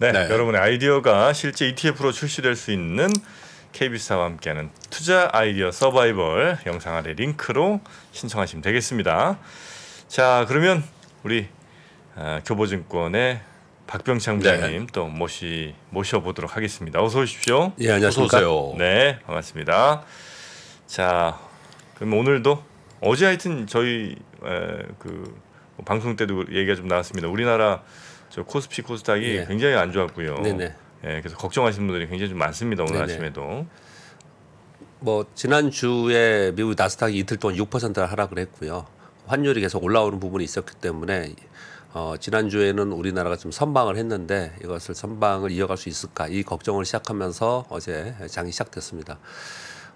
네, 네, 여러분의 아이디어가 실제 ETF로 출시될 수 있는 KB사와 함께하는 투자 아이디어 서바이벌 영상 아래 링크로 신청하시면 되겠습니다. 자, 그러면 우리 어, 교보증권의 박병창 네. 부장님 네. 또 모시 모셔보도록 하겠습니다. 어서 오십시오. 예, 안녕하십니까. 네, 반갑습니다. 자, 그럼 오늘도 어제 하여튼 저희 에, 그 뭐 방송 때도 얘기가 좀 나왔습니다. 우리나라 저 코스피 코스닥이 예. 굉장히 안 좋았고요. 네네. 예, 그래서 걱정하시는 분들이 굉장히 좀 많습니다 오늘 네네. 아침에도. 뭐 지난 주에 미국 나스닥이 이틀 동안 6% 하락을 했고요. 환율이 계속 올라오는 부분이 있었기 때문에 어, 지난주에는 우리나라가 좀 선방을 했는데 이것을 선방을 이어갈 수 있을까 이 걱정을 시작하면서 어제 장이 시작됐습니다.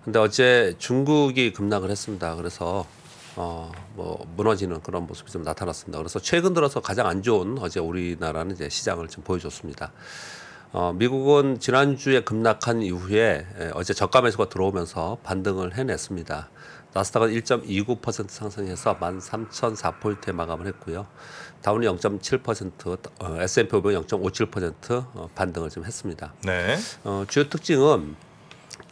근데 어제 중국이 급락을 했습니다. 그래서 어, 뭐 무너지는 그런 모습이 좀 나타났습니다. 그래서 최근 들어서 가장 안 좋은 어제 우리나라는 이제 시장을 좀 보여줬습니다. 어, 미국은 지난주에 급락한 이후에 예, 어제 저가 매수가 들어오면서 반등을 해냈습니다. 나스닥은 1.29% 상승해서 13,004포인트에 마감을 했고요. 다운이 0.7%, 어, S&P 500 0.57% 어, 반등을 좀 했습니다. 네. 어, 주요 특징은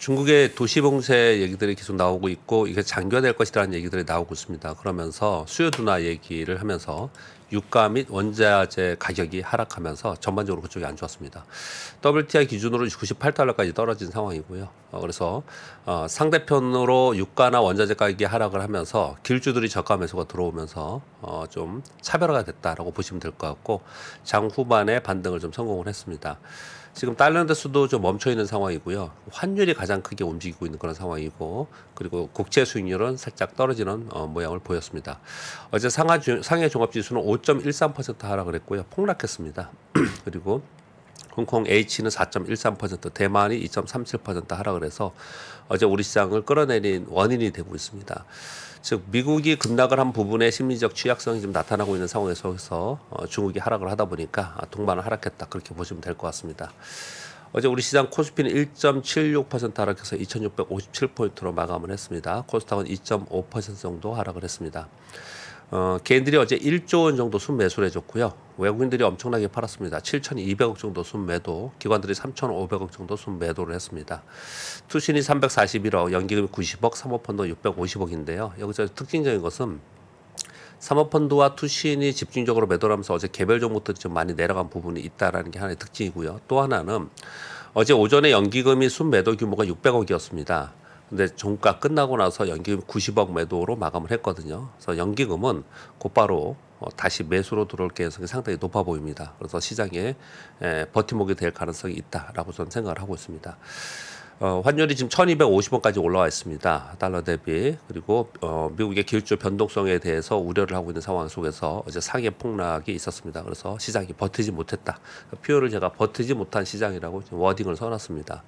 중국의 도시봉쇄 얘기들이 계속 나오고 있고 이게 장기화될 것이라는 얘기들이 나오고 있습니다. 그러면서 수요 둔화 얘기를 하면서 유가 및 원자재 가격이 하락하면서 전반적으로 그쪽이 안 좋았습니다. WTI 기준으로 98달러까지 떨어진 상황이고요. 어, 그래서 어, 상대편으로 유가나 원자재 가격이 하락을 하면서 길주들이 저가 매수가 들어오면서 어, 좀 차별화가 됐다라고 보시면 될 것 같고 장 후반에 반등을 좀 성공을 했습니다. 지금 달러 대수도 좀 멈춰 있는 상황이고요. 환율이 가장 크게 움직이고 있는 그런 상황이고 그리고 국제 수익률은 살짝 떨어지는 어, 모양을 보였습니다. 어제 상하 주, 상해 종합 지수는 5.13% 하락 을했고요 폭락했습니다. 그리고 홍콩 H는 4.13%, 대만이 2.37% 하락을 해서 어제 우리 시장을 끌어내린 원인이 되고 있습니다. 즉 미국이 급락을 한부분에 심리적 취약성이 좀 나타나고 있는 상황에서 어, 중국이 하락을 하다 보니까 아, 동반을 하락했다 그렇게 보시면 될 것 같습니다. 어제 우리 시장 코스피는 1.76% 하락해서 2,657포인트로 마감을 했습니다. 코스닥은 2.5% 정도 하락을 했습니다. 어, 개인들이 어제 1조 원 정도 순매수를 해줬고요. 외국인들이 엄청나게 팔았습니다. 7,200억 정도 순매도, 기관들이 3,500억 정도 순매도를 했습니다. 투신이 341억, 연기금이 90억, 사모펀드 650억인데요. 여기서 특징적인 것은 사모펀드와 투신이 집중적으로 매도를 하면서 어제 개별 종목들이 좀 많이 내려간 부분이 있다라는 게 하나의 특징이고요. 또 하나는 어제 오전에 연기금이 순매도 규모가 600억이었습니다. 근데 종가 끝나고 나서 연기금 90억 매도로 마감을 했거든요. 그래서 연기금은 곧바로 어, 다시 매수로 들어올 가능성이 상당히 높아 보입니다. 그래서 시장에 에, 버팀목이 될 가능성이 있다라고 저는 생각을 하고 있습니다. 어, 환율이 지금 1250원까지 올라와 있습니다. 달러 대비. 그리고 어, 미국의 기술적 변동성에 대해서 우려를 하고 있는 상황 속에서 어제 상해 폭락이 있었습니다. 그래서 시장이 버티지 못했다. 그러니까 표현을 제가 버티지 못한 시장이라고 지금 워딩을 써놨습니다.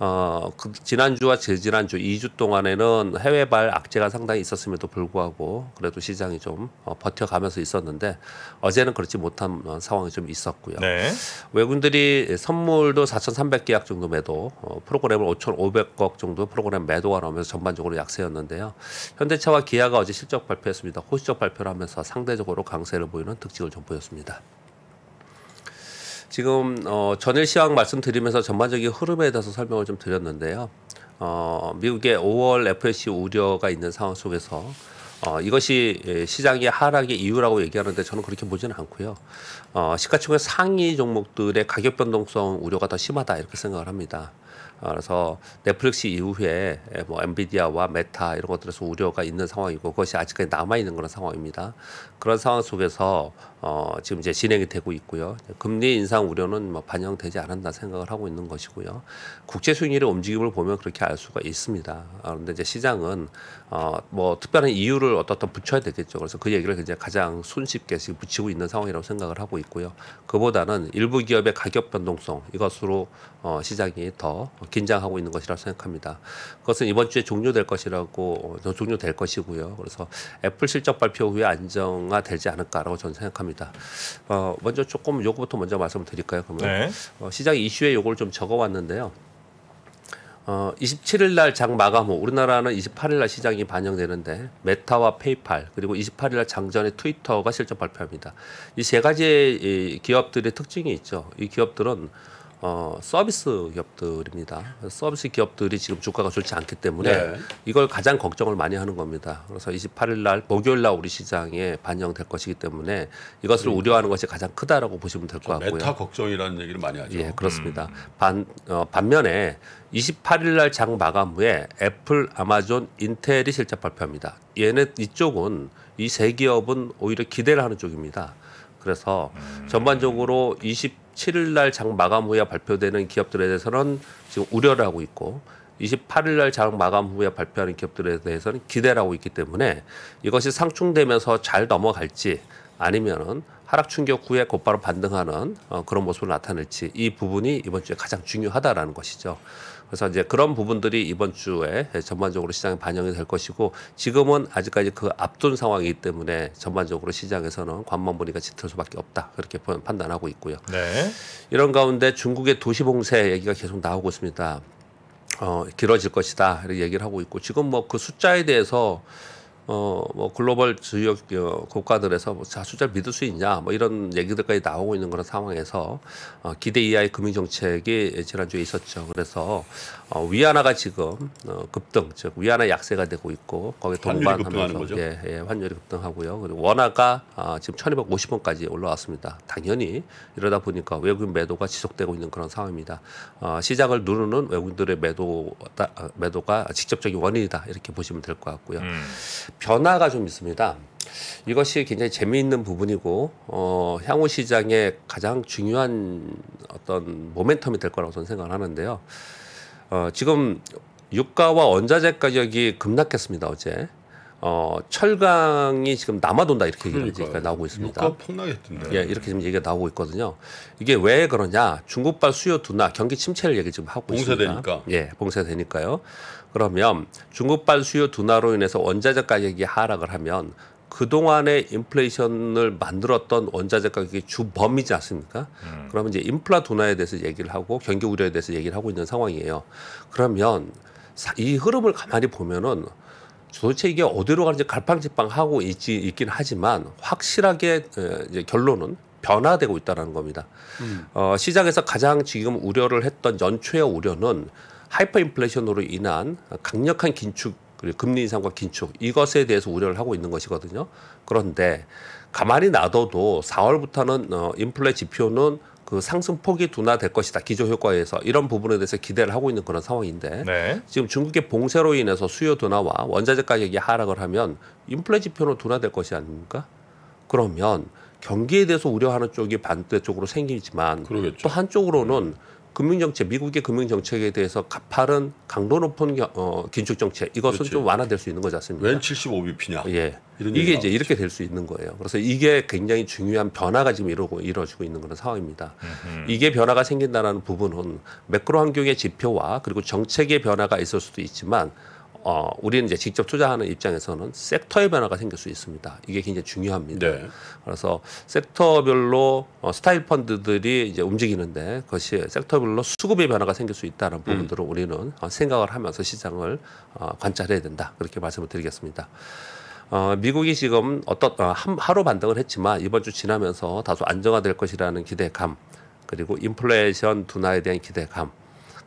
어, 그 지난주와 재지난주 2주 동안에는 해외발 악재가 상당히 있었음에도 불구하고 그래도 시장이 좀 어, 버텨가면서 있었는데 어제는 그렇지 못한 어, 상황이 좀 있었고요. 네. 외국인들이 선물도 4,300계약 정도 매도, 어, 프로그램을 5,500억 정도 프로그램 매도가 나오면서 전반적으로 약세였는데요. 현대차와 기아가 어제 실적 발표했습니다. 호시적 발표를 하면서 상대적으로 강세를 보이는 특징을 좀 보였습니다. 지금 어, 전일 시황 말씀드리면서 전반적인 흐름에 대해서 설명을 좀 드렸는데요. 어, 미국의 5월 FOMC 우려가 있는 상황 속에서 어, 이것이 예, 시장의 하락의 이유라고 얘기하는데 저는 그렇게 보지는 않고요. 어, 시가총액 상위 종목들의 가격 변동성 우려가 더 심하다 이렇게 생각을 합니다. 어, 그래서 넷플릭스 이후에 예, 뭐 엔비디아와 메타 이런 것들에서 우려가 있는 상황이고 그것이 아직까지 남아 있는 그런 상황입니다. 그런 상황 속에서 어, 지금 이제 진행이 되고 있고요. 금리 인상 우려는 뭐 반영되지 않았나 생각을 하고 있는 것이고요. 국제 수익률의 움직임을 보면 그렇게 알 수가 있습니다. 아, 그런데 이제 시장은 어, 뭐 특별한 이유를 어떻든 붙여야 되겠죠. 그래서 그 얘기를 굉장히 가장 손쉽게 지금 붙이고 있는 상황이라고 생각을 하고 있고요. 그보다는 일부 기업의 가격 변동성 이것으로 어, 시장이 더 긴장하고 있는 것이라고 생각합니다. 그것은 이번 주에 종료될 것이라고 어, 종료될 것이고요. 그래서 애플 실적 발표 후에 안정화되지 않을까라고 저는 생각합니다. 합니다 어, 먼저 조금 요거부터 먼저 말씀을 드릴까요? 그러면 네. 어, 시장 이슈에 요걸 좀 적어왔는데요. 어, 27일 날 장 마감 후 우리나라는 28일 날 시장이 반영되는데 메타와 페이팔 그리고 28일 날 장전에 트위터가 실적 발표합니다. 이 세 가지의 이 기업들의 특징이 있죠. 이 기업들은 어, 서비스 기업들입니다. 서비스 기업들이 지금 주가가 좋지 않기 때문에 네. 이걸 가장 걱정을 많이 하는 겁니다. 그래서 28일 날 목요일 날 우리 시장에 반영될 것이기 때문에 이것을 그 우려하는 것이 가장 크다라고 보시면 될 것 같고요. 메타 걱정이라는 얘기를 많이 하죠. 예, 음. 그렇습니다. 음. 반 어, 반면에 28일 날 장 마감 후에 애플, 아마존, 인텔이 실적 발표합니다. 얘네 이쪽은 이 세 기업은 오히려 기대를 하는 쪽입니다. 그래서 음. 전반적으로 20 7일 날 장 마감 후에 발표되는 기업들에 대해서는 지금 우려를 하고 있고 28일 날 장 마감 후에 발표하는 기업들에 대해서는 기대를 하고 있기 때문에 이것이 상충되면서 잘 넘어갈지 아니면은 하락 충격 후에 곧바로 반등하는 어, 그런 모습을 나타낼지 이 부분이 이번 주에 가장 중요하다라는 것이죠. 그래서 이제 그런 부분들이 이번 주에 전반적으로 시장에 반영이 될 것이고 지금은 아직까지 그 앞둔 상황이기 때문에 전반적으로 시장에서는 관망 분위기가 짙을 수밖에 없다 그렇게 판단하고 있고요. 네. 이런 가운데 중국의 도시 봉쇄 얘기가 계속 나오고 있습니다. 어, 길어질 것이다 이렇게 얘기를 하고 있고 지금 뭐 그 숫자에 대해서 어뭐 글로벌 주역 어, 국가들에서 뭐자수잘 믿을 수 있냐 뭐 이런 얘기들까지 나오고 있는 그런 상황에서 어, 기대 이하의 금융 정책이 지난주에 있었죠. 그래서 어, 위안화가 지금 어, 급등 즉 위안화 약세가 되고 있고 거기에 동반하면서 예, 예, 환율이 급등하고요. 그리고 원화가 아, 지금 천이백오십 원까지 올라왔습니다. 당연히 이러다 보니까 외국인 매도가 지속되고 있는 그런 상황입니다. 어, 시장을 누르는 외국인들의 매도 어, 매도가 직접적인 원인이다 이렇게 보시면 될 것 같고요. 음. 변화가 좀 있습니다. 이것이 굉장히 재미있는 부분이고 어, 향후 시장에 가장 중요한 어떤 모멘텀이 될 거라고 저는 생각을 하는데요. 어, 지금 유가와 원자재 가격이 급락했습니다 어제. 어, 철강이 지금 남아돈다 이렇게 얘기가 그러니까, 나오고 있습니다. 유가 폭락했던데. 예, 이렇게 지금 얘기가 나오고 있거든요. 이게 왜 그러냐? 중국발 수요 둔화, 경기 침체를 얘기 지금 하고 봉쇄되니까. 있습니다. 봉쇄되니까. 예, 봉쇄되니까요. 그러면 중국발 수요 둔화로 인해서 원자재 가격이 하락을 하면 그동안의 인플레이션을 만들었던 원자재 가격이 주범이지 않습니까? 음. 그러면 이제 인플라 둔화에 대해서 얘기를 하고 경기 우려에 대해서 얘기를 하고 있는 상황이에요. 그러면 이 흐름을 가만히 보면은 도대체 이게 어디로 가는지 갈팡질팡 하고 있지, 있긴 하지만 확실하게 이제 결론은 변화되고 있다는 겁니다. 음. 어, 시장에서 가장 지금 우려를 했던 연초의 우려는 하이퍼 인플레이션으로 인한 강력한 긴축 그리고 금리 인상과 긴축 이것에 대해서 우려를 하고 있는 것이거든요. 그런데 가만히 놔둬도 4월부터는 어, 인플레 지표는 그 상승폭이 둔화될 것이다 기조 효과에서 이런 부분에 대해서 기대를 하고 있는 그런 상황인데 네. 지금 중국의 봉쇄로 인해서 수요 둔화와 원자재 가격이 하락을 하면 인플레 지표는 둔화될 것이 아닙니까? 그러면 경기에 대해서 우려하는 쪽이 반대쪽으로 생기지만 그러겠죠. 또 한쪽으로는 음. 금융정책, 미국의 금융정책에 대해서 가파른 강도 높은 어, 긴축정책, 이것은 그렇지. 좀 완화될 수 있는 거지 않습니까? 웬 75bp냐. 예. 이게 이제 이렇게 될 수 있는 거예요. 그래서 이게 굉장히 중요한 변화가 지금 이루고, 이루어지고 있는 그런 상황입니다. 음흠. 이게 변화가 생긴다는 부분은 매크로 환경의 지표와 그리고 정책의 변화가 있을 수도 있지만 어, 우리는 이제 직접 투자하는 입장에서는 섹터의 변화가 생길 수 있습니다. 이게 굉장히 중요합니다. 네. 그래서 섹터별로 어, 스타일 펀드들이 이제 움직이는데 그것이 섹터별로 수급의 변화가 생길 수 있다는 음. 부분들을 음. 우리는 어, 생각을 하면서 시장을 어, 관찰해야 된다. 그렇게 말씀을 드리겠습니다. 어, 미국이 지금 어떤 어, 하루 반등을 했지만 이번 주 지나면서 다소 안정화될 것이라는 기대감 그리고 인플레이션 둔화에 대한 기대감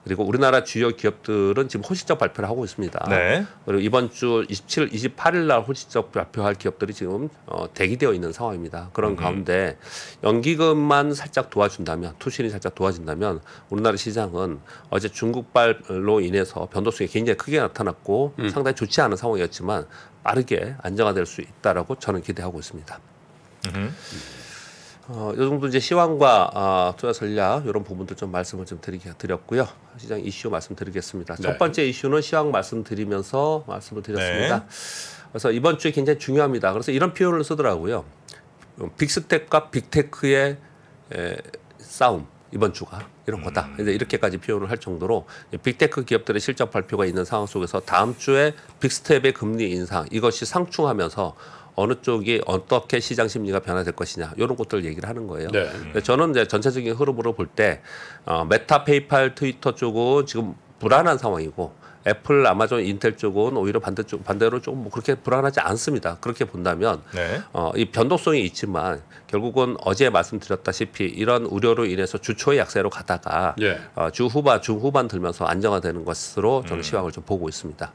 그리고 우리나라 주요 기업들은 지금 호시적 발표를 하고 있습니다. 네. 그리고 이번 주 27일, 28일 날호시적 발표할 기업들이 지금 어, 대기되어 있는 상황입니다. 그런 음. 가운데 연기금만 살짝 도와준다면 투신이 살짝 도와준다면 우리나라 시장은 어제 중국발로 인해서 변동성이 굉장히 크게 나타났고 음. 상당히 좋지 않은 상황이었지만 빠르게 안정화될 수 있다라고 저는 기대하고 있습니다. 음. 어, 이 정도 이제 시황과 어, 아, 투자 전략 이런 부분들 좀 말씀을 좀 드리, 게 드렸고요. 시장 이슈 말씀드리겠습니다. 네. 첫 번째 이슈는 시황 말씀드리면서 말씀을 드렸습니다. 네. 그래서 이번 주에 굉장히 중요합니다. 그래서 이런 표현을 쓰더라고요. 빅스텝과 빅테크의 에, 싸움 이번 주가 이런 거다. 음. 이제 이렇게까지 표현을 할 정도로 빅테크 기업들의 실적 발표가 있는 상황 속에서 다음 주에 빅스텝의 금리 인상 이것이 상충하면서 어느 쪽이 어떻게 시장 심리가 변화될 것이냐 이런 것들을 얘기를 하는 거예요. 네. 저는 이제 전체적인 흐름으로 볼 때 어, 메타, 페이팔, 트위터 쪽은 지금 불안한 상황이고 애플, 아마존, 인텔 쪽은 오히려 반대쪽 반대로 조금 뭐 그렇게 불안하지 않습니다. 그렇게 본다면 네. 어, 이 변동성이 있지만 결국은 어제 말씀드렸다시피 이런 우려로 인해서 주초의 약세로 가다가 네. 어, 주 후반 중 후반 들면서 안정화되는 것으로 저는 음. 시황을 좀 보고 있습니다.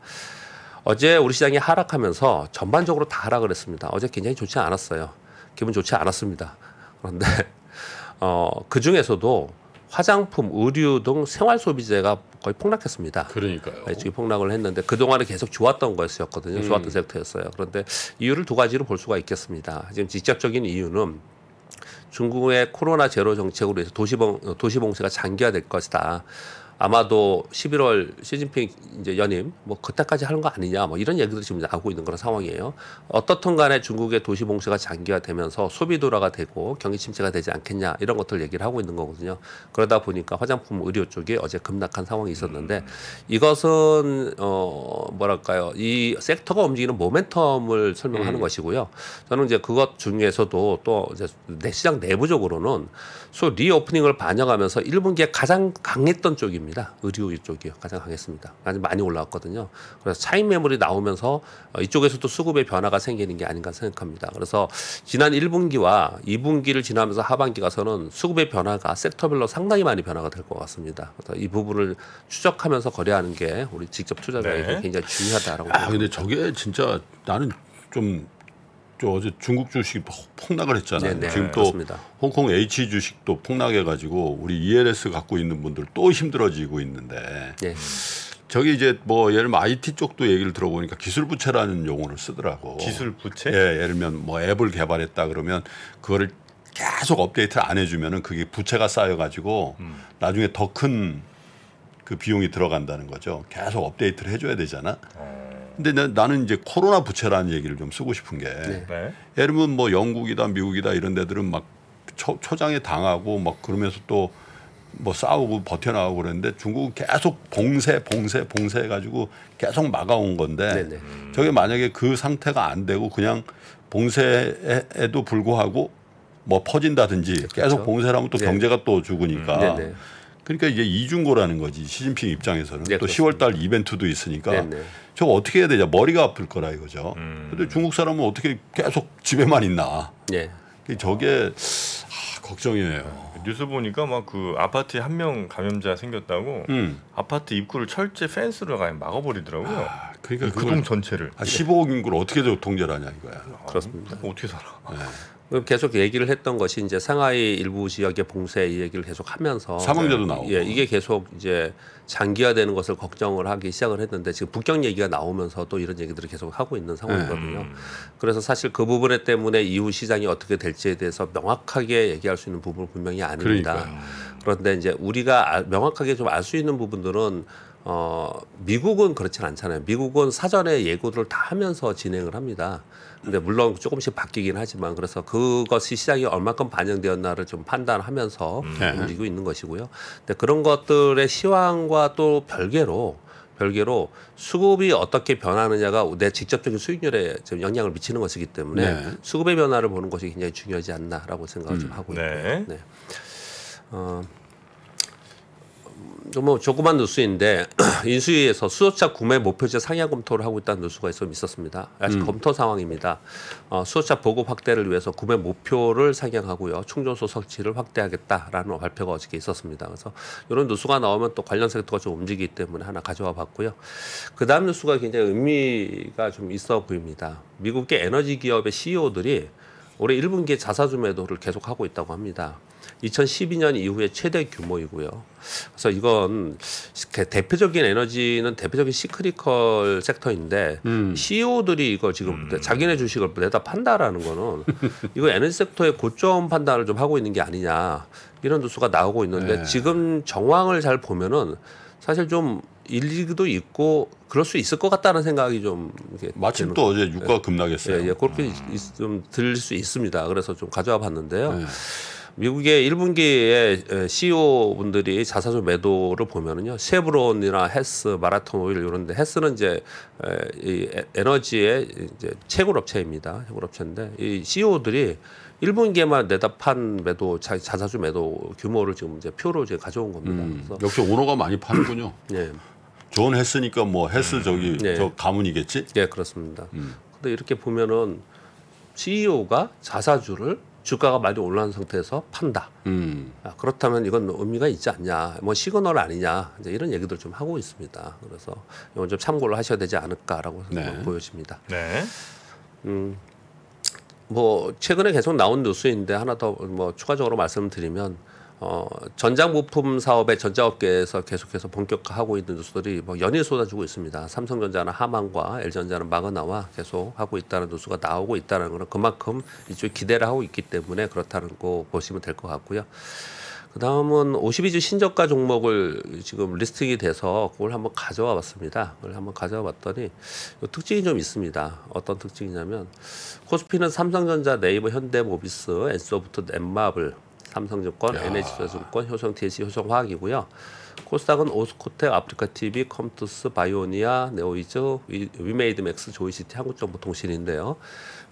어제 우리 시장이 하락하면서 전반적으로 다 하락을 했습니다. 어제 굉장히 좋지 않았어요. 기분 좋지 않았습니다. 그런데 어, 그 중에서도 화장품, 의류 등 생활 소비재가 거의 폭락했습니다. 그러니까요. 이쪽이 네, 폭락을 했는데 그 동안에 계속 좋았던 것이었거든요. 음. 좋았던 음. 섹터였어요. 그런데 이유를 두 가지로 볼 수가 있겠습니다. 지금 직접적인 이유는 중국의 코로나 제로 정책으로 해서 도시봉 도시봉쇄가 장기화될 것이다. 아마도 11월 시진핑 이제 연임 뭐 그때까지 하는 거 아니냐 뭐 이런 얘기들이 지금 나오고 있는 그런 상황이에요. 어떻든 간에 중국의 도시 봉쇄가 장기화되면서 소비 도라가 되고 경기 침체가 되지 않겠냐 이런 것들 얘기를 하고 있는 거거든요. 그러다 보니까 화장품 의료 쪽이 어제 급락한 상황이 있었는데 음. 이것은 어 뭐랄까요 이 섹터가 움직이는 모멘텀을 설명하는 음. 것이고요. 저는 이제 그것 중에서도 또 이제 내 시장 내부적으로는 소 리오프닝을 반영하면서 1분기에 가장 강했던 쪽입니다. 겁니다. 의류 이쪽이 가장 하겠습니다. 아주 많이 올라왔거든요. 그래서 차익 매물이 나오면서 어, 이쪽에서도 수급의 변화가 생기는 게 아닌가 생각합니다. 그래서 지난 1분기와 2분기를 지나면서 하반기 가서는 수급의 변화가 섹터별로 상당히 많이 변화가 될 것 같습니다. 그래서 이 부분을 추적하면서 거래하는 게 우리 직접 투자자에게 네. 굉장히 중요하다라고. 아 생각합니다. 근데 저게 진짜 나는 좀저 어제 중국 주식 이 폭락을 했잖아요. 네네, 네, 지금 또 그렇습니다. 홍콩 H 주식도 폭락해 가지고 우리 ELS 갖고 있는 분들 또 힘들어지고 있는데 네. 저기 이제 뭐 예를 들면 IT 쪽도 얘기를 들어보니까 기술 부채라는 용어를 쓰더라고. 기술 부채? 예, 예를 들면 뭐 앱을 개발했다 그러면 그거를 계속 업데이트를 안 해주면은 그게 부채가 쌓여가지고 음. 나중에 더 큰 그 비용이 들어간다는 거죠. 계속 업데이트를 해줘야 되잖아. 음. 근데 나, 나는 이제 코로나 부채라는 얘기를 좀 쓰고 싶은 게 네. 네. 예를 들면 뭐 영국이다 미국이다 이런 데들은 막 초, 초장에 당하고 막 그러면서 또 뭐 싸우고 버텨나가고 그랬는데 중국은 계속 봉쇄 봉쇄 봉쇄 해가지고 계속 막아온 건데 네. 네. 음. 저게 만약에 그 상태가 안 되고 그냥 봉쇄에도 불구하고 뭐 퍼진다든지 그렇죠. 계속 봉쇄를 하면 또 네. 경제가 또 죽으니까 음. 그러니까 이제 이중고라는 거지 시진핑 입장에서는 네, 또 10월 달 이벤트도 있으니까 네, 네. 저거 어떻게 해야 되냐 머리가 아플 거라 이거죠. 그런데 음. 중국 사람은 어떻게 계속 집에만 있나? 네. 그 저게 아, 걱정이네요. 뉴스 보니까 막 그 아파트에 한 명 감염자 생겼다고 음. 아파트 입구를 철제 펜스로 그 막아버리더라고요. 아, 그러니까 그 동 전체를. 아, 15억 인구를 어떻게 통제를 하냐 이거야. 그렇습니다. 어떻게 살아? 네. 그럼 계속 얘기를 했던 것이 이제 상하이 일부 지역의 봉쇄 얘기를 계속 하면서 사망자도 나오고 예, 이게 계속 이제 장기화되는 것을 걱정을 하기 시작을 했는데 지금 북경 얘기가 나오면서 또 이런 얘기들을 계속 하고 있는 상황이거든요. 음. 그래서 사실 그 부분에 때문에 이후 시장이 어떻게 될지에 대해서 명확하게 얘기할 수 있는 부분은 분명히 아닙니다. 그러니까요. 그런데 이제 우리가 아, 명확하게 좀 알 수 있는 부분들은 어, 미국은 그렇진 않잖아요. 미국은 사전에 예고들을 다 하면서 진행을 합니다. 근데 물론 조금씩 바뀌긴 하지만 그래서 그것이 시장이 얼마큼 반영되었나를 좀 판단하면서 음. 네. 움직이고 있는 것이고요. 근데 그런 것들의 시황과 또 별개로 별개로 수급이 어떻게 변하느냐가 내 직접적인 수익률에 좀 영향을 미치는 것이기 때문에 네. 수급의 변화를 보는 것이 굉장히 중요하지 않나라고 생각을 음. 좀 하고 네. 있고요. 네. 네. 어, 뭐 조그만 뉴스인데 인수위에서 수소차 구매 목표제 상향 검토를 하고 있다는 뉴스가 좀 있었습니다. 아직 음. 검토 상황입니다. 어, 수소차 보급 확대를 위해서 구매 목표를 상향하고요. 충전소 설치를 확대하겠다라는 발표가 어저께 있었습니다. 그래서 이런 뉴스가 나오면 또 관련 섹터가 좀 움직이기 때문에 하나 가져와 봤고요. 그 다음 뉴스가 굉장히 의미가 좀 있어 보입니다. 미국의 에너지 기업의 CEO들이 올해 1분기에 자사주 매도를 계속하고 있다고 합니다. 2012년 이후에 최대 규모이고요. 그래서 이건 그 대표적인 에너지는 대표적인 시크리컬 섹터인데 음. CEO들이 이거 지금 음. 자기네 주식을 내다 판다라는 거는 이거 에너지 섹터의 고점 판단을 좀 하고 있는 게 아니냐 이런 뉴스가 나오고 있는데 네. 지금 정황을 잘 보면은 사실 좀 일리도 있고 그럴 수 있을 것 같다는 생각이 좀 마침 또 어제 유가 급락했어요. 예, 예 그렇게 음. 좀들 수 있습니다. 그래서 좀 가져와 봤는데요. 네. 미국의 1분기에 CEO 분들이 자사주 매도를 보면은요, 쉐브론이나 헤스, 마라톤 오일 이런데 헤스는 이제 이 에너지의 이제 채굴 업체입니다. 채굴 업체인데 이 CEO들이 1분기에만 내다 판 매도 자, 자사주 매도 규모를 지금 이제 표로 이제 가져온 겁니다. 음, 역시 오너가 많이 파는군요. 네. 좋은 헤스니까 뭐 헤스 음, 저기 네. 저 가문이겠지? 네 그렇습니다. 음. 근데 이렇게 보면은 CEO가 자사주를 주가가 많이 올라온 상태에서 판다. 음. 아, 그렇다면 이건 의미가 있지 않냐. 뭐 시그널 아니냐. 이제 이런 얘기들 좀 하고 있습니다. 그래서 이건 좀 참고를 하셔야 되지 않을까라고 네. 보여집니다. 네. 음, 뭐 최근에 계속 나온 뉴스인데 하나 더 뭐 추가적으로 말씀드리면 어, 전장부품 사업의 전자업계에서 계속해서 본격화하고 있는 뉴스들이 뭐 연일 쏟아지고 있습니다. 삼성전자는 하만과 엘전자는 마그나와 계속 하고 있다는 뉴스가 나오고 있다는 것은 그만큼 이쪽 에 기대를 하고 있기 때문에 그렇다는 거 보시면 될 것 같고요. 그 다음은 52주 신저가 종목을 지금 리스팅이 돼서 그걸 한번 가져와 봤습니다. 그걸 한번 가져와 봤더니 특징이 좀 있습니다. 어떤 특징이냐면 코스피는 삼성전자, 네이버, 현대, 모비스, 엔소프트, 넷마블, 삼성증권, NH자산증권, 효성TC, 효성화학이고요. 코스닥은 오스코텍, 아프리카TV, 컴투스, 바이오니아, 네오이즈, 위메이드맥스, 조이시티, 한국정보통신인데요.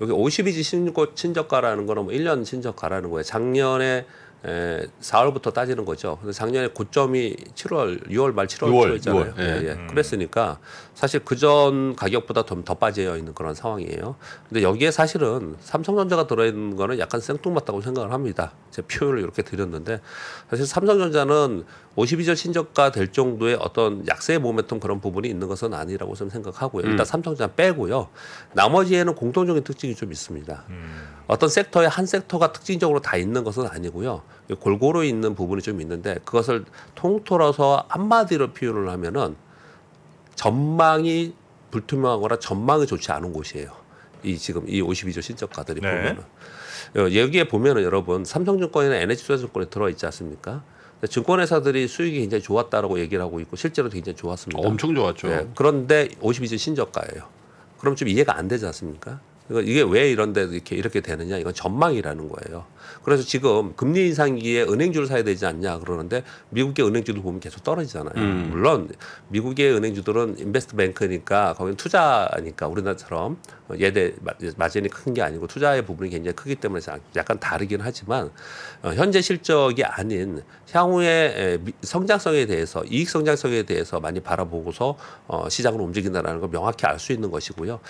여기 5 2지 신고 친저가라는 거는 뭐 1년 친저가라는 거예요. 작년에 에, 예, 4월부터 따지는 거죠. 작년에 고점이 7월, 6월 말 7월 6월, 였잖아요 예. 예, 예. 음. 그랬으니까 사실 그전 가격보다 좀 더 빠져 있는 그런 상황이에요. 근데 여기에 사실은 삼성전자가 들어있는 거는 약간 생뚱맞다고 생각을 합니다. 제 표현을 이렇게 드렸는데 사실 삼성전자는 52절 신저가 될 정도의 어떤 약세 모멘텀 그런 부분이 있는 것은 아니라고 저는 생각하고요. 일단 음. 삼성전자 빼고요. 나머지에는 공통적인 특징이 좀 있습니다. 음. 어떤 섹터에한 섹터가 특징적으로 다 있는 것은 아니고요. 골고루 있는 부분이 좀 있는데 그것을 통틀어서 한마디로 표현을 하면은 전망이 불투명하거나 전망이 좋지 않은 곳이에요. 이 지금 이 52조 신적가들이 네. 보면은 여기에 보면은 여러분 삼성증권이나 NH투자증권에 들어 있지 않습니까? 증권회사들이 수익이 굉장히 좋았다라고 얘기를 하고 있고 실제로 굉장히 좋았습니다. 엄청 좋았죠. 네. 그런데 52조 신저가예요. 그럼 좀 이해가 안 되지 않습니까? 이게 왜 이런데 이렇게 이렇게 되느냐 이건 전망이라는 거예요. 그래서 지금 금리 인상기에 은행주를 사야 되지 않냐 그러는데 미국의 은행주들 보면 계속 떨어지잖아요. 음. 물론 미국의 은행주들은 인베스트뱅크니까 거기는 투자니까 우리나라처럼 뭐 예대 마진이 큰 게 아니고 투자의 부분이 굉장히 크기 때문에 약간 다르긴 하지만 어, 현재 실적이 아닌 향후의 성장성에 대해서 이익 성장성에 대해서 많이 바라보고서 어, 시장을 움직인다라는 걸 명확히 알 수 있는 것이고요.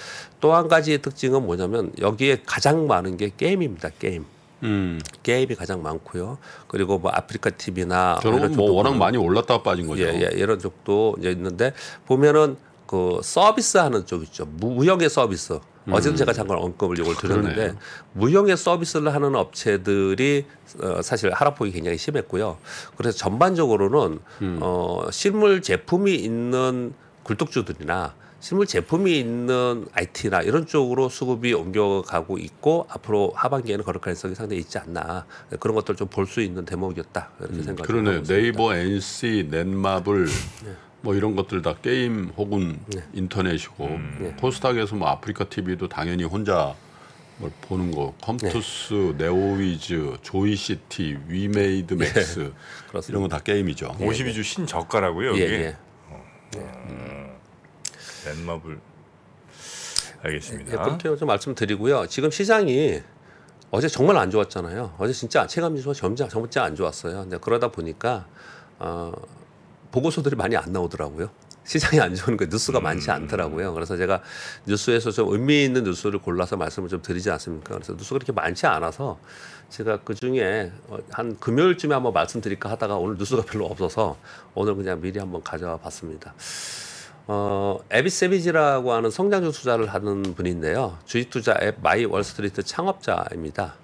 또 한 가지의 특징은 뭐냐면 여기에 가장 많은 게 게임입니다. 게임. 음. 게임이 가장 많고요. 그리고 뭐 아프리카 TV나 이런 뭐 쪽도 워낙 많이 올랐다 빠진 거죠. 예, 예, 이런 쪽도 이제 있는데 보면은 그 서비스하는 쪽 있죠. 무역의 서비스. 어제도 음. 제가 잠깐 언급을 이걸 드렸는데 그러네 무형의 서비스를 하는 업체들이 어, 사실 하락폭이 굉장히 심했고요. 그래서 전반적으로는 음. 어, 실물 제품이 있는 굴뚝주들이나 실물 제품이 있는 IT나 이런 쪽으로 수급이 옮겨가고 있고 앞으로 하반기에는 그럴 가능성이 상당히 있지 않나 그런 것들 을좀 볼 수 있는 대목이었다 이렇게 음, 생각합니다. 그러네 네이버, NC, 넷마블 네. 뭐 이런 것들 다 게임 혹은 네. 인터넷이고 음. 네. 코스닥에서 뭐 아프리카 TV도 당연히 혼자 뭘 보는 거 컴투스, 네. 오위즈 조이시티, 위메이드 네. 맥스 네, 예. 이런 거 다 게임이죠. 52주 신저가라고요 여기. 예, 예. 음, 넷마블 알겠습니다. 예, 그렇게 좀 말씀드리고요. 지금 시장이 어제 정말 안 좋았잖아요. 어제 진짜 체감 지수가 점점 점점안 좋았어요. 근데 그러다 보니까 어, 보고서들이 많이 안 나오더라고요. 시장이 안 좋은 거 그 뉴스가 음. 많지 않더라고요. 그래서 제가 뉴스에서 좀 의미 있는 뉴스를 골라서 말씀을 좀 드리지 않습니까? 그래서 뉴스가 그렇게 많지 않아서 제가 그 중에 어, 한 금요일쯤에 한번 말씀드릴까 하다가 오늘 뉴스가 별로 없어서 오늘 그냥 미리 한번 가져와 봤습니다. 어, 에비세비지라고 하는 성장주 투자를 하는 분인데요. 주식 투자 앱 마이 월스트리트 창업자입니다.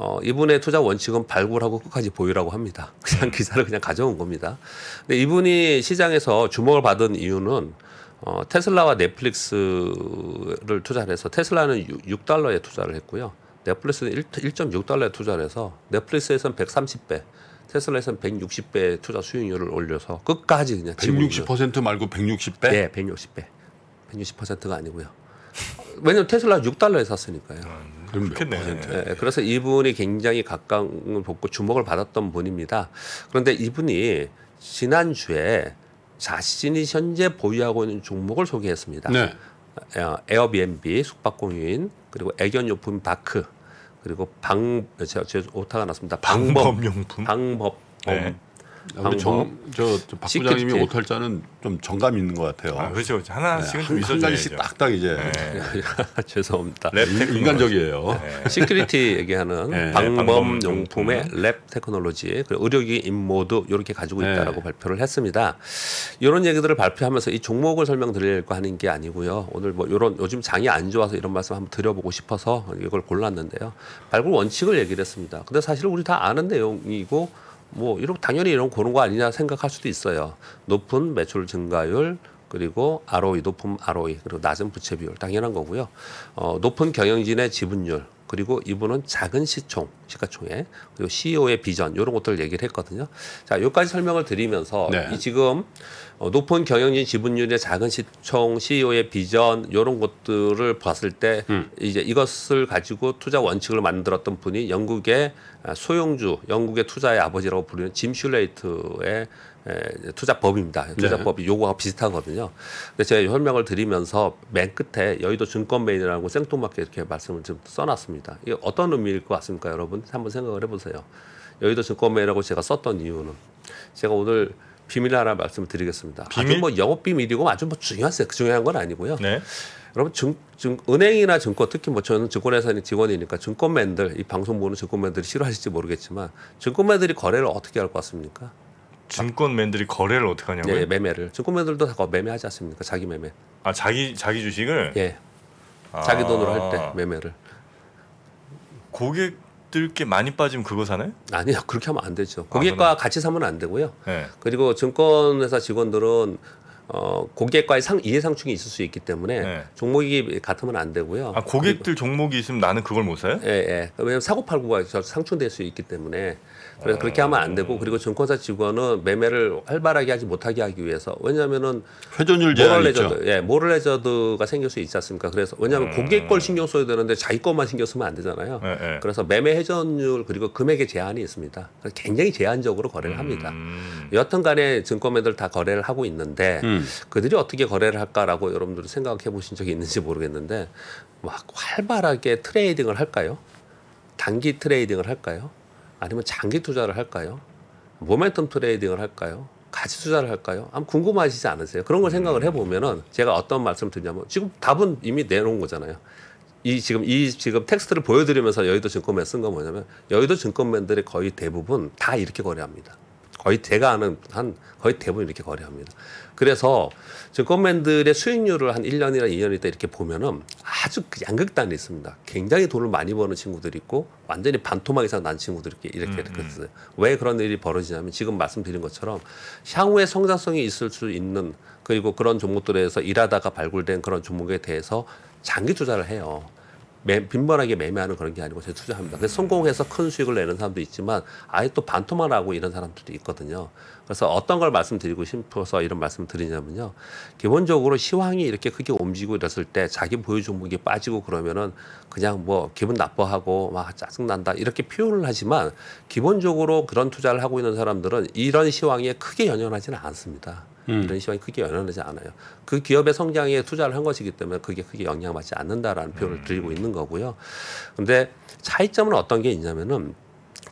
어, 이분의 투자 원칙은 발굴하고 끝까지 보유라고 합니다. 그냥 네. 기사를 그냥 가져온 겁니다. 근데 이분이 시장에서 주목을 받은 이유는 어, 테슬라와 넷플릭스를 투자를 해서 테슬라는 6, 달러에 투자를 했고요. 넷플릭스는 1, 1.6달러에 투자를 해서 넷플릭스에서는 130배, 테슬라에서는 160배 투자 수익률을 올려서 끝까지 그냥 160% 말고 160배? 네, 160배. 160%가 아니고요. 왜냐면 테슬라 6달러에 샀으니까요. 아, 네. 그렇겠네 네, 그래서 이분이 굉장히 각광을 받고 주목을 받았던 분입니다. 그런데 이분이 지난 주에 자신이 현재 보유하고 있는 종목을 소개했습니다. 네. 어, 에어비앤비, 숙박공인, 그리고 애견용품 바크 그리고 방, 제가, 제가 오타가 났습니다. 방 방법용품? 방법, 네. 아, 정저박 부장님이 찍. 오탈자는 좀 정감 있는 것 같아요. 아, 그렇죠. 그렇죠. 하나씩은 네, 한, 한 가지씩 딱딱 이제. 네. 죄송합니다. 랩 인간적이에요. 네. 시큐리티 얘기하는 네. 방범 용품의 랩 테크놀로지 그리고 의료기 인모도 이렇게 가지고 네. 있다라고 발표를 했습니다. 이런 얘기들을 발표하면서 이 종목을 설명드릴거 하는 게 아니고요. 오늘 뭐 이런 요즘 장이 안 좋아서 이런 말씀 한번 드려보고 싶어서 이걸 골랐는데요. 발굴 원칙을 얘기를 했습니다. 근데 사실 우리 다 아는 내용이고. 뭐 이런 당연히 이런 고른 거 아니냐 생각할 수도 있어요. 높은 매출 증가율 그리고 ROE 높은 ROE 그리고 낮은 부채 비율 당연한 거고요. 어, 높은 경영진의 지분율 그리고 이분은 작은 시총 시가총액 그리고 CEO의 비전 이런 것들 을 얘기를 했거든요. 자, 여기까지 설명을 드리면서 네. 이 지금 어, 높은 경영진 지분율의 작은 시총 CEO의 비전 이런 것들을 봤을 때 음. 이제 이것을 가지고 투자 원칙을 만들었던 분이 영국의 아, 소용주, 영국의 투자의 아버지라고 부르는 짐 슐레이트의 투자법입니다. 네. 투자법이 네. 요거와 비슷하거든요. 근데 제가 설명을 드리면서 맨 끝에 여의도 증권메인이라고 생뚱맞게 이렇게 말씀을 좀 써놨습니다. 이게 어떤 의미일 것 같습니까, 여러분? 한번 생각을 해보세요. 여의도 증권메인이라고 제가 썼던 이유는 제가 오늘 비밀 하나 말씀드리겠습니다. 비밀? 아주 뭐 영업 비밀이고 아주 뭐 중요한 중요한 건 아니고요. 네. 여러분 증, 증, 은행이나 증권 특히 뭐 저는 증권회사는 직원이니까 증권맨들 이 방송 보는 증권맨들이 싫어하실지 모르겠지만 증권맨들이 거래를 어떻게 할 것 같습니까? 증권맨들이 거래를 어떻게 하냐고요? 예, 매매를 증권맨들도 다 매매하지 않습니까? 자기 매매. 아 자기 자기 주식을. 예. 아... 자기 돈으로 할때 아. 매매를. 고객 들게 많이 빠지면 그거 사나요? 아니요 그렇게 하면 안 되죠. 아, 고객과 아, 같이 사면 안 되고요. 네. 그리고 증권회사 직원들은 어, 고객과의 상, 이해상충이 있을 수 있기 때문에 네. 종목이 같으면 안 되고요. 아, 고객들 종목이 있으면 나는 그걸 못 사요? 예, 예. 왜냐하면 사고팔고가 상충될 수 있기 때문에 그래서 어... 그렇게 하면 안 되고 그리고 증권사 직원은 매매를 활발하게 하지 못하게 하기 위해서 왜냐하면 회전율 제한 레저 예, 모럴레저드가 생길 수 있지 않습니까? 그래서 왜냐하면 음... 고객 걸 신경 써야 되는데 자기 것만 신경 쓰면 안 되잖아요. 네, 네. 그래서 매매 회전율 그리고 금액의 제한이 있습니다. 굉장히 제한적으로 거래를 합니다. 음... 여튼간에 증권매들 다 거래를 하고 있는데. 음... 음. 그들이 어떻게 거래를 할까라고 여러분들은 생각해 보신 적이 있는지 모르겠는데 막 활발하게 트레이딩을 할까요? 단기 트레이딩을 할까요? 아니면 장기 투자를 할까요? 모멘텀 트레이딩을 할까요? 가치 투자를 할까요? 아마 궁금하시지 않으세요? 그런 걸 생각을 음. 해보면은 제가 어떤 말씀을 드리냐면 지금 답은 이미 내놓은 거잖아요. 이 지금 이 지금 텍스트를 보여드리면서 여의도 증권맨 쓴 건 뭐냐면 여의도 증권맨들이 거의 대부분 다 이렇게 거래합니다. 거의 제가 아는 한 거의 대부분 이렇게 거래합니다. 그래서 증권맨들의 수익률을 한 1년이나 2년 있다 이렇게 보면은 아주 그 양극단이 있습니다. 굉장히 돈을 많이 버는 친구들 있고 완전히 반토막 이상 난 친구들 이렇게 이렇게 음, 음. 왜 그런 일이 벌어지냐면 지금 말씀드린 것처럼 향후에 성장성이 있을 수 있는 그리고 그런 종목들에서 일하다가 발굴된 그런 종목에 대해서 장기 투자를 해요. 매, 빈번하게 매매하는 그런 게 아니고 재투자합니다. 그래서 성공해서 큰 수익을 내는 사람도 있지만 아예 또 반토막 하고 이런 사람들도 있거든요. 그래서 어떤 걸 말씀드리고 싶어서 이런 말씀 드리냐면요. 기본적으로 시황이 이렇게 크게 움직이고 이랬을 때 자기 보유 종목이 빠지고 그러면은 그냥 뭐 기분 나빠하고 막 짜증난다 이렇게 표현을 하지만 기본적으로 그런 투자를 하고 있는 사람들은 이런 시황에 크게 연연하지는 않습니다. 음. 레이시황이 크게 연연하지 않아요. 그 기업의 성장에 투자를 한 것이기 때문에 그게 크게 영향받지 않는다라는 표현을 음. 드리고 있는 거고요. 근데 차이점은 어떤 게 있냐면은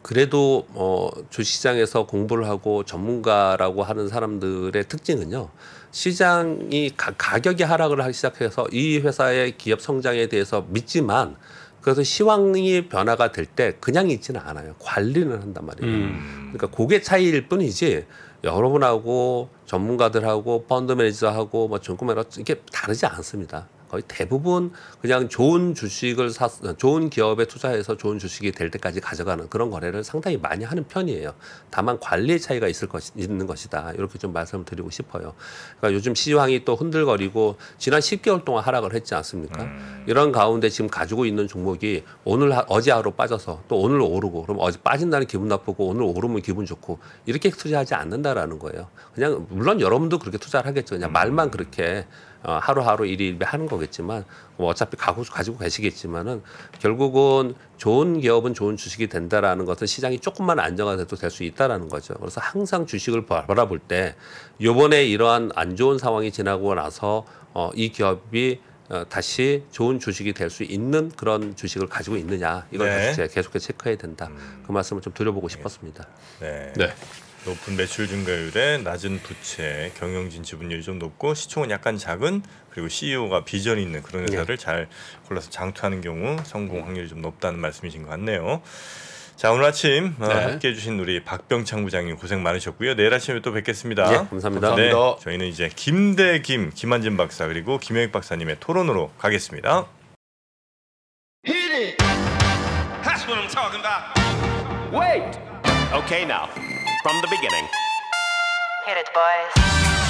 그래도 어, 주시장에서 공부를 하고 전문가라고 하는 사람들의 특징은요. 시장이 가, 가격이 하락을 하기 시작해서 이 회사의 기업 성장에 대해서 믿지만 그래서 시황이 변화가 될 때 그냥 있지는 않아요. 관리는 한단 말이에요. 음. 그러니까 고게 차이일 뿐이지 여러분하고 전문가들하고 펀드 매니저하고 뭐 증권 매니저 이게 다르지 않습니다. 거의 대부분 그냥 좋은 주식을 사 좋은 기업에 투자해서 좋은 주식이 될 때까지 가져가는 그런 거래를 상당히 많이 하는 편이에요. 다만 관리의 차이가 있을 것 있는 것이다. 이렇게 좀 말씀을 드리고 싶어요. 그러니까 요즘 시황이 또 흔들거리고 지난 10개월 동안 하락을 했지 않습니까? 음. 이런 가운데 지금 가지고 있는 종목이 오늘 하, 어제 하루 빠져서 또 오늘 오르고 그럼 어제 빠진다는 기분 나쁘고 오늘 오르면 기분 좋고 이렇게 투자하지 않는다라는 거예요. 그냥 물론 여러분도 그렇게 투자를 하겠죠. 그냥 음. 말만 그렇게 어, 하루하루 일이 일배 하는 거겠지만 뭐 어차피 가고, 가지고 계시겠지만은 결국은 좋은 기업은 좋은 주식이 된다라는 것은 시장이 조금만 안정화돼도 될 수 있다라는 거죠. 그래서 항상 주식을 바라볼 때 요번에 이러한 안 좋은 상황이 지나고 나서 어, 이 기업이 어, 다시 좋은 주식이 될 수 있는 그런 주식을 가지고 있느냐 이걸 네. 계속해서 체크해야 된다. 음. 그 말씀을 좀 드려보고 싶었습니다. 네. 네. 높은 매출 증가율에 낮은 부채, 경영진 지분율이 좀 높고 시총은 약간 작은 그리고 CEO가 비전이 있는 그런 예. 회사를 네. 잘 골라서 장투하는 경우 성공 확률이 좀 높다는 말씀이신 것 같네요. 자 오늘 아침 어, 네. 함께해 주신 우리 박병창 부장님 고생 많으셨고요. 내일 아침에 또 뵙겠습니다. 예, 감사합니다. 네, 감사합니다. 저희는 이제 김대김 김한진 박사 그리고 김영익 박사님의 토론으로 가겠습니다. Wait. Okay now. from the beginning. Hit it, boys.